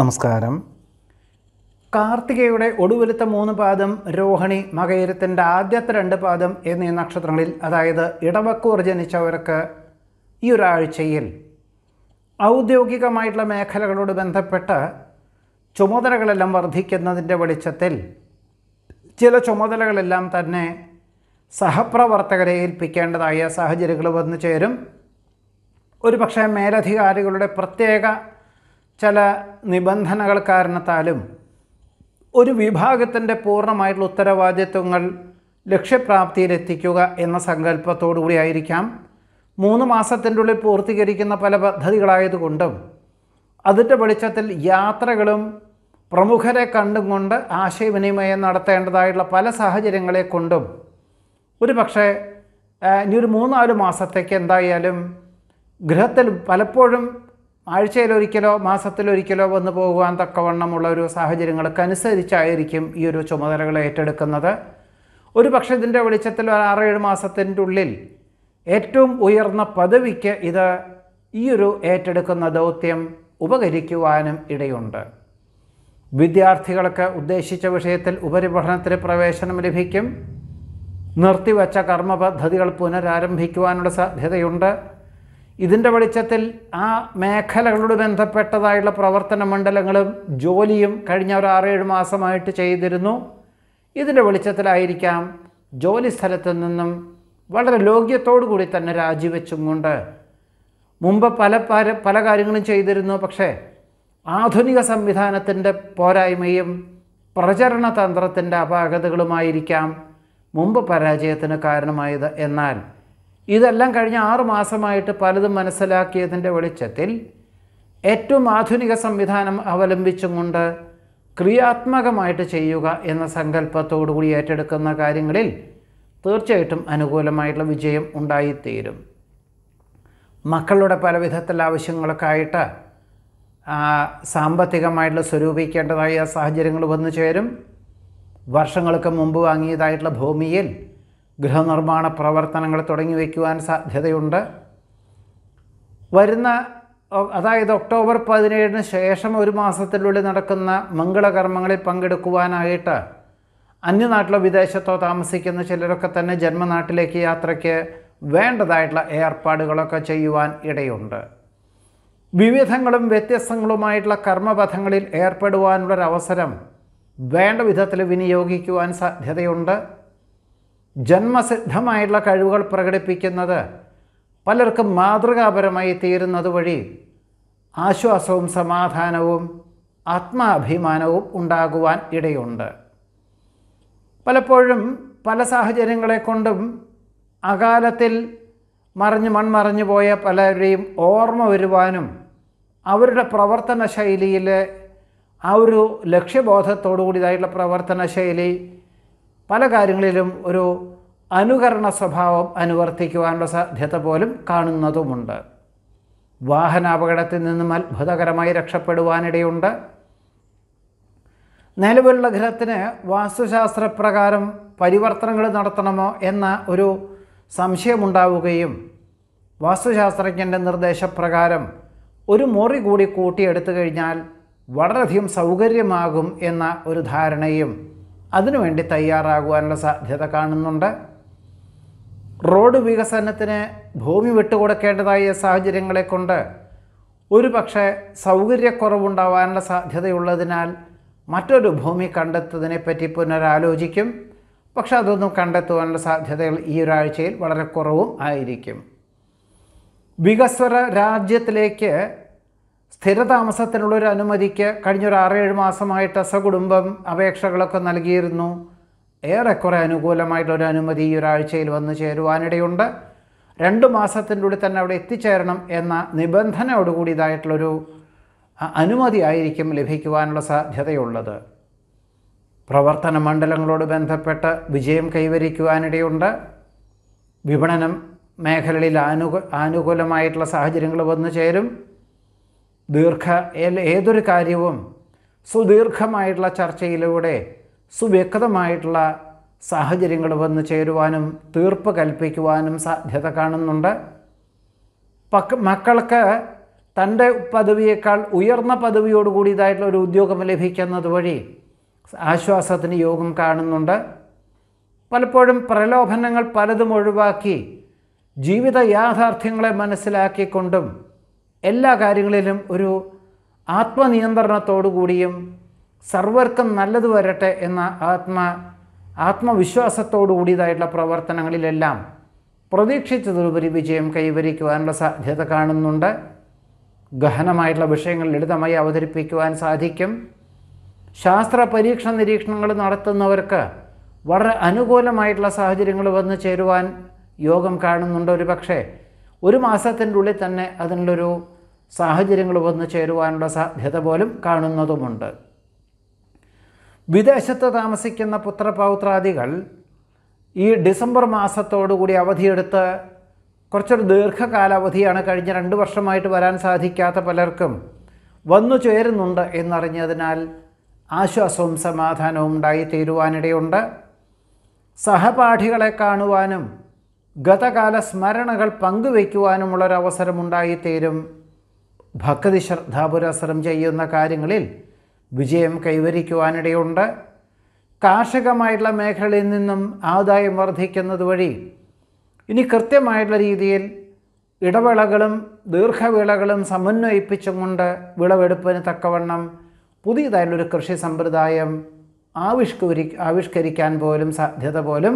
നമസ്കാരം കാർത്തികയുടെ ഒടുവിലത്തെ മൂന്ന് പാദം രോഹിണി മകയിരത്തിൻ്റെ ആദ്യത്തെ രണ്ട് പാദം എന്നീ നക്ഷത്രങ്ങളിൽ അതായത് ഇടവക്കൂർ ജനിച്ചവർക്ക് ഈ ഒരാഴ്ചയിൽ ഔദ്യോഗികമായിട്ടുള്ള മേഖലകളോട് ബന്ധപ്പെട്ട് ചുമതലകളെല്ലാം വർദ്ധിക്കുന്നതിൻ്റെ വെളിച്ചത്തിൽ ചില ചുമതലകളെല്ലാം തന്നെ സഹപ്രവർത്തകരെ ഏൽപ്പിക്കേണ്ടതായ സാഹചര്യങ്ങൾ വന്നു ചേരും ഒരു പക്ഷേ മേലധികാരികളുടെ പ്രത്യേക ചില നിബന്ധനകൾ കാരണത്താലും ഒരു വിഭാഗത്തിൻ്റെ പൂർണ്ണമായിട്ടുള്ള ഉത്തരവാദിത്വങ്ങൾ ലക്ഷ്യപ്രാപ്തിയിലെത്തിക്കുക എന്ന സങ്കല്പത്തോടു കൂടിയായിരിക്കാം മൂന്ന് മാസത്തിൻ്റെ ഉള്ളിൽ പൂർത്തീകരിക്കുന്ന പല പദ്ധതികളായതുകൊണ്ടും അതിൻ്റെ വെളിച്ചത്തിൽ യാത്രകളും പ്രമുഖരെ കണ്ടും കൊണ്ട് ആശയവിനിമയം നടത്തേണ്ടതായിട്ടുള്ള പല സാഹചര്യങ്ങളെ കൊണ്ടും ഒരു പക്ഷേ ഇനി ഒരു മൂന്നാല് മാസത്തേക്ക് എന്തായാലും ഗൃഹത്തിൽ പലപ്പോഴും ആഴ്ചയിലൊരിക്കലോ മാസത്തിലൊരിക്കലോ വന്നു പോകുവാൻ തക്കവണ്ണമുള്ള ഒരു സാഹചര്യങ്ങൾക്ക് അനുസരിച്ചായിരിക്കും ഈ ഒരു ചുമതലകൾ ഏറ്റെടുക്കുന്നത് ഒരു പക്ഷേ ഇതിൻ്റെ വെളിച്ചത്തിൽ ഒരു ആറേഴ് മാസത്തിൻ്റെ ഉള്ളിൽ ഏറ്റവും ഉയർന്ന പദവിക്ക് ഇത് ഈ ഒരു ഏറ്റെടുക്കുന്ന ദൗത്യം ഉപകരിക്കുവാനും ഇടയുണ്ട് വിദ്യാർത്ഥികൾക്ക് ഉദ്ദേശിച്ച വിഷയത്തിൽ ഉപരിപഠനത്തിന് പ്രവേശനം ലഭിക്കും നിർത്തിവച്ച കർമ്മ പദ്ധതികൾ പുനരാരംഭിക്കുവാനുള്ള സാധ്യതയുണ്ട് ഇതിൻ്റെ വെളിച്ചത്തിൽ ആ മേഖലകളോട് ബന്ധപ്പെട്ടതായുള്ള പ്രവർത്തന മണ്ഡലങ്ങളും ജോലിയും കഴിഞ്ഞ ഒരു ആറേഴ് മാസമായിട്ട് ചെയ്തിരുന്നു ഇതിൻ്റെ വെളിച്ചത്തിലായിരിക്കാം ജോലി സ്ഥലത്തു നിന്നും വളരെ ലോക്യത്തോടു കൂടി തന്നെ രാജിവെച്ചും കൊണ്ട് മുമ്പ് പല പല പല കാര്യങ്ങളും ചെയ്തിരുന്നു പക്ഷേ ആധുനിക സംവിധാനത്തിൻ്റെ പോരായ്മയും പ്രചരണ തന്ത്രത്തിൻ്റെ അപാകതകളുമായിരിക്കാം മുമ്പ് പരാജയത്തിന് കാരണമായത് എന്നാൽ ഇതെല്ലാം കഴിഞ്ഞ ആറു മാസമായിട്ട് പലതും മനസ്സിലാക്കിയതിൻ്റെ വെളിച്ചത്തിൽ ഏറ്റവും ആധുനിക സംവിധാനം അവലംബിച്ചുകൊണ്ട് ക്രിയാത്മകമായിട്ട് ചെയ്യുക എന്ന സങ്കല്പത്തോടുകൂടി ഏറ്റെടുക്കുന്ന കാര്യങ്ങളിൽ തീർച്ചയായിട്ടും അനുകൂലമായിട്ടുള്ള വിജയം ഉണ്ടായിത്തീരും മക്കളുടെ പലവിധത്തിലുള്ള വിധത്തിലുള്ള ആവശ്യങ്ങൾക്കായിട്ട് സാമ്പത്തികമായിട്ടുള്ള സ്വരൂപിക്കേണ്ടതായ സാഹചര്യങ്ങൾ വന്നു ചേരും വർഷങ്ങൾക്ക് മുമ്പ് വാങ്ങിയതായിട്ടുള്ള ഭൂമിയിൽ ഗൃഹനിർമ്മാണ പ്രവർത്തനങ്ങൾ തുടങ്ങി വയ്ക്കുവാൻ സാധ്യതയുണ്ട് വരുന്ന അതായത് ഒക്ടോബർ പതിനേഴിന് ശേഷം ഒരു മാസത്തിനുള്ളിൽ നടക്കുന്ന മംഗളകർമ്മങ്ങളിൽ പങ്കെടുക്കുവാനായിട്ട് അന്യനാട്ടിലോ വിദേശത്തോ താമസിക്കുന്ന ചിലരൊക്കെ തന്നെ ജന്മനാട്ടിലേക്ക് യാത്രയ്ക്ക് വേണ്ടതായിട്ടുള്ള ഏർപ്പാടുകളൊക്കെ ചെയ്യുവാൻ ഇടയുണ്ട് വിവിധങ്ങളും വ്യത്യസ്തങ്ങളുമായിട്ടുള്ള കർമ്മപഥങ്ങളിൽ ഏർപ്പെടുവാനുള്ളൊരവസരം വേണ്ട വിധത്തിൽ വിനിയോഗിക്കുവാൻ സാധ്യതയുണ്ട് ജന്മസിദ്ധമായിട്ടുള്ള കഴിവുകൾ പ്രകടിപ്പിക്കുന്നത് പലർക്കും മാതൃകാപരമായി തീരുന്നത് വഴി ആശ്വാസവും സമാധാനവും ആത്മാഭിമാനവും ഉണ്ടാകുവാൻ ഇടയുണ്ട് പലപ്പോഴും പല സാഹചര്യങ്ങളെ കൊണ്ടും അകാലത്തിൽ മറിഞ്ഞ് മൺമറഞ്ഞു പോയ പലരുടെയും ഓർമ്മ വരുവാനും അവരുടെ പ്രവർത്തന ശൈലിയിൽ ആ ഒരു ലക്ഷ്യബോധത്തോടുകൂടിയതായിട്ടുള്ള പ്രവർത്തന ശൈലി പല കാര്യങ്ങളിലും ഒരു അനുകരണ സ്വഭാവം അനുവർത്തിക്കുവാനുള്ള സാധ്യത പോലും കാണുന്നതുമുണ്ട് വാഹനാപകടത്തിൽ നിന്നും അത്ഭുതകരമായി രക്ഷപ്പെടുവാനിടയുണ്ട് നിലവിലുള്ള ഗ്രഹത്തിന് വാസ്തുശാസ്ത്രപ്രകാരം പരിവർത്തനങ്ങൾ നടത്തണമോ എന്ന ഒരു സംശയമുണ്ടാവുകയും വാസ്തുശാസ്ത്രജ്ഞൻ്റെ നിർദ്ദേശപ്രകാരം ഒരു മുറി കൂടി കൂട്ടിയെടുത്തു കഴിഞ്ഞാൽ വളരെയധികം സൗകര്യമാകും എന്ന ഒരു ധാരണയും അതിനുവേണ്ടി തയ്യാറാകുവാനുള്ള സാധ്യത കാണുന്നുണ്ട് റോഡ് വികസനത്തിന് ഭൂമി വിട്ടുകൊടുക്കേണ്ടതായ സാഹചര്യങ്ങളെ കൊണ്ട് ഒരു പക്ഷേ സൗകര്യക്കുറവുണ്ടാവാനുള്ള സാധ്യതയുള്ളതിനാൽ മറ്റൊരു ഭൂമി കണ്ടെത്തുന്നതിനെപ്പറ്റി പുനരാലോചിക്കും പക്ഷെ അതൊന്നും കണ്ടെത്തുവാനുള്ള സാധ്യതകൾ ഈ ഒരാഴ്ചയിൽ വളരെ കുറവും ആയിരിക്കും വികസ്വര രാജ്യത്തിലേക്ക് സ്ഥിരതാമസത്തിനുള്ളൊരു ഒരു അനുമതിക്ക് കഴിഞ്ഞൊരു ആറേഴ് മാസമായിട്ട് സകുടുംബം അപേക്ഷകളൊക്കെ നൽകിയിരുന്നു ഏറെക്കുറെ അനുകൂലമായിട്ടുള്ള ഒരു അനുമതി ഈ ഒരാഴ്ചയിൽ വന്നു ചേരുവാനിടയുണ്ട് രണ്ട് മാസത്തിൻ്റെ ഉള്ളിൽ തന്നെ അവിടെ എത്തിച്ചേരണം എന്ന നിബന്ധനയോടുകൂടി ഇതായിട്ടുള്ളൊരു അനുമതി ആയിരിക്കും ലഭിക്കുവാനുള്ള സാധ്യതയുള്ളത് പ്രവർത്തന മണ്ഡലങ്ങളോട് ബന്ധപ്പെട്ട് വിജയം കൈവരിക്കുവാനിടയുണ്ട് വിപണനം ആനുകൂ ആനുകൂലമായിട്ടുള്ള സാഹചര്യങ്ങൾ വന്നു ചേരും ദീർഘ ഏതൊരു കാര്യവും സുദീർഘമായിട്ടുള്ള ചർച്ചയിലൂടെ സുവ്യക്തമായിട്ടുള്ള സാഹചര്യങ്ങൾ വന്നു ചേരുവാനും തീർപ്പ് കൽപ്പിക്കുവാനും സാധ്യത കാണുന്നുണ്ട് പക്ക മക്കൾക്ക് തൻ്റെ പദവിയേക്കാൾ ഉയർന്ന പദവിയോടുകൂടി ഇതായിട്ടുള്ള ഒരു ഉദ്യോഗം ലഭിക്കുന്നത് വഴി ആശ്വാസത്തിന് യോഗം കാണുന്നുണ്ട് പലപ്പോഴും പ്രലോഭനങ്ങൾ പലതും ഒഴിവാക്കി ജീവിത യാഥാർത്ഥ്യങ്ങളെ മനസ്സിലാക്കിക്കൊണ്ടും എല്ലാ കാര്യങ്ങളിലും ഒരു ആത്മനിയന്ത്രണത്തോടു കൂടിയും സർവർക്കും നല്ലത് വരട്ടെ എന്ന ആത്മ ആത്മവിശ്വാസത്തോടു കൂടിയതായിട്ടുള്ള പ്രവർത്തനങ്ങളിലെല്ലാം പ്രതീക്ഷിച്ചതിലുപരി വിജയം കൈവരിക്കുവാനുള്ള സാധ്യത കാണുന്നുണ്ട് ഗഹനമായിട്ടുള്ള വിഷയങ്ങൾ ലളിതമായി അവതരിപ്പിക്കുവാൻ സാധിക്കും ശാസ്ത്ര പരീക്ഷണ നിരീക്ഷണങ്ങൾ നടത്തുന്നവർക്ക് വളരെ അനുകൂലമായിട്ടുള്ള സാഹചര്യങ്ങൾ വന്നു ചേരുവാൻ യോഗം കാണുന്നുണ്ട് ഒരു പക്ഷേ ഒരു മാസത്തിൻ്റെ ഉള്ളിൽ തന്നെ അതിനുള്ളൊരു സാഹചര്യങ്ങൾ വന്നു ചേരുവാനുള്ള സാധ്യത പോലും കാണുന്നതുമുണ്ട് വിദേശത്ത് താമസിക്കുന്ന പുത്രപൗത്രാദികൾ ഈ ഡിസംബർ മാസത്തോടുകൂടി അവധിയെടുത്ത് കുറച്ചൊരു ദീർഘകാലാവധിയാണ് കഴിഞ്ഞ രണ്ട് വർഷമായിട്ട് വരാൻ സാധിക്കാത്ത പലർക്കും വന്നു ചേരുന്നുണ്ട് എന്നറിഞ്ഞതിനാൽ ആശ്വാസവും സമാധാനവും ഉണ്ടായിത്തീരുവാനിടയുണ്ട് സഹപാഠികളെ കാണുവാനും ഗതകാല സ്മരണകൾ പങ്കുവയ്ക്കുവാനുമുള്ളൊരവസരമുണ്ടായിത്തീരും ഭക്തി ശ്രദ്ധാപുരസരം ചെയ്യുന്ന കാര്യങ്ങളിൽ വിജയം കൈവരിക്കുവാനിടയുണ്ട് കാർഷികമായിട്ടുള്ള മേഖലയിൽ നിന്നും ആദായം വർദ്ധിക്കുന്നത് വഴി ഇനി കൃത്യമായിട്ടുള്ള രീതിയിൽ ഇടവേളകളും ദീർഘവേളകളും സമന്വയിപ്പിച്ചുകൊണ്ട് വിളവെടുപ്പിന് തക്കവണ്ണം പുതിയതായുള്ളൊരു കൃഷി സമ്പ്രദായം ആവിഷ്കരി ആവിഷ്കരിക്കാൻ പോലും സാധ്യത പോലും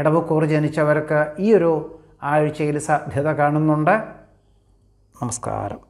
ഇടവക്കൂർ ജനിച്ചവർക്ക് ഈ ഒരു ആഴ്ചയിൽ സാധ്യത കാണുന്നുണ്ട് നമസ്കാരം